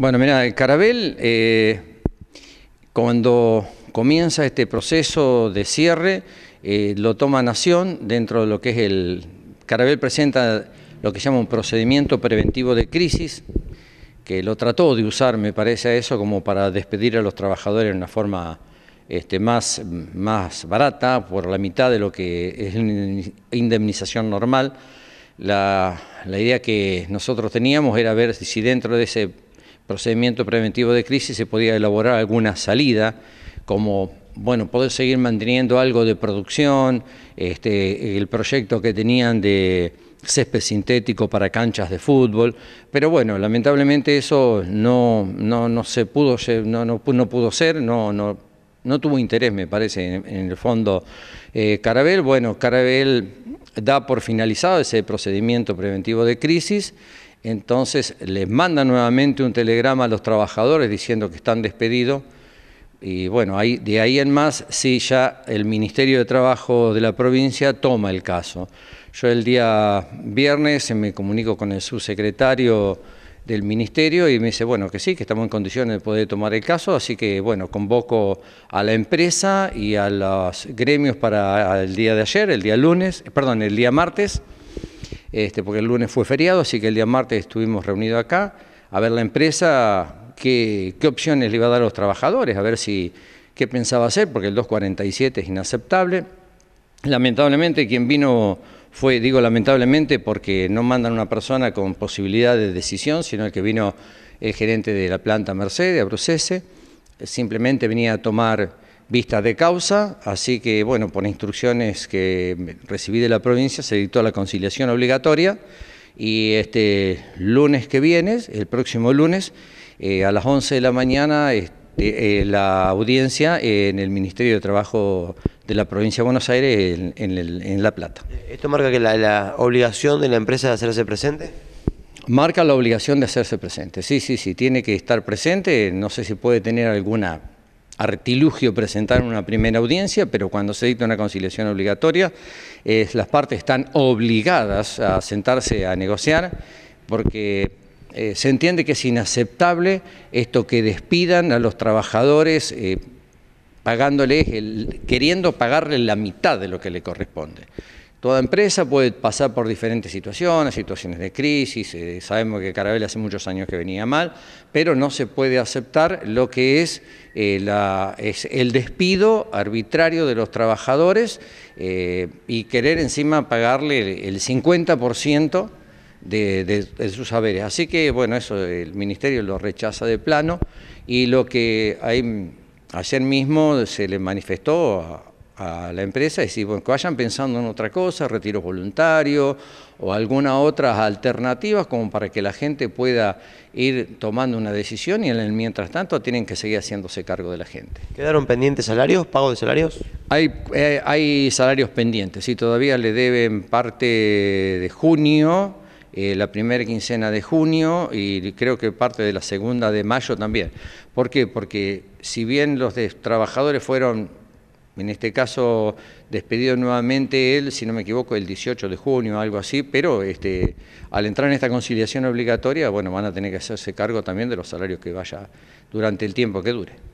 Bueno, mira, el Carabel, eh, cuando comienza este proceso de cierre, eh, lo toma Nación dentro de lo que es el... Carabel presenta lo que se llama un procedimiento preventivo de crisis, que lo trató de usar, me parece a eso, como para despedir a los trabajadores de una forma este, más, más barata, por la mitad de lo que es una indemnización normal. la idea que nosotros teníamos era ver si dentro de ese procedimiento preventivo de crisis se podía elaborar alguna salida, como bueno, poder seguir manteniendo algo de producción, este, el proyecto que tenían de césped sintético para canchas de fútbol, pero bueno, lamentablemente eso no, no, se pudo, no, no, pudo ser, no, no, no tuvo interés, me parece, en, el fondo. Eh, Carabel, bueno, Carabel da por finalizado ese procedimiento preventivo de crisis, entonces les manda nuevamente un telegrama a los trabajadores diciendo que están despedidos y bueno, ahí, de ahí en más sí ya el Ministerio de Trabajo de la provincia toma el caso. Yo el día viernes me comunico con el subsecretario del ministerio y me dice, bueno, que sí, que estamos en condiciones de poder tomar el caso, así que, bueno, convoco a la empresa y a los gremios para el día de ayer, el día lunes, eh, perdón, el día martes, este, porque el lunes fue feriado, así que el día martes estuvimos reunidos acá, a ver la empresa qué, qué opciones le iba a dar a los trabajadores, a ver si qué pensaba hacer, porque el 247 es inaceptable. Lamentablemente, quien vino fue, digo lamentablemente, porque no mandan una persona con posibilidad de decisión, sino el que vino el gerente de la planta Mercedes, Abrucese, simplemente venía a tomar vista de causa, así que, bueno, por instrucciones que recibí de la provincia, se dictó la conciliación obligatoria y este lunes que viene, el próximo lunes, eh, a las 11 de la mañana, este, eh, la audiencia en el Ministerio de Trabajo de la provincia de Buenos Aires en, La Plata. ¿Esto marca que la, obligación de la empresa de hacerse presente? Marca la obligación de hacerse presente, sí, sí, sí, tiene que estar presente, no sé si puede tener alguna artilugio presentar una primera audiencia, pero cuando se dicta una conciliación obligatoria, las partes están obligadas a sentarse a negociar, porque eh, se entiende que es inaceptable esto que despidan a los trabajadores. Eh, pagándole, queriendo pagarle la mitad de lo que le corresponde. Toda empresa puede pasar por diferentes situaciones, situaciones de crisis, eh, sabemos que Carabel hace muchos años que venía mal, pero no se puede aceptar lo que es, eh, el despido arbitrario de los trabajadores eh, y querer encima pagarle el, 50%. De, sus saberes. Así que, bueno, eso el Ministerio lo rechaza de plano y lo que hay ayer mismo se le manifestó a, la empresa, y si vayan pensando en otra cosa, retiros voluntarios o alguna otra alternativa como para que la gente pueda ir tomando una decisión y en el mientras tanto tienen que seguir haciéndose cargo de la gente. ¿Quedaron pendientes salarios, pago de salarios? Hay, eh, hay salarios pendientes, y todavía le deben parte de junio eh, la primera quincena de junio y creo que parte de la segunda de mayo también. ¿Por qué? Porque si bien los trabajadores fueron, en este caso, despedidos nuevamente él, si no me equivoco, el 18 de junio, o algo así, pero este, al entrar en esta conciliación obligatoria, bueno, van a tener que hacerse cargo también de los salarios que vaya durante el tiempo que dure.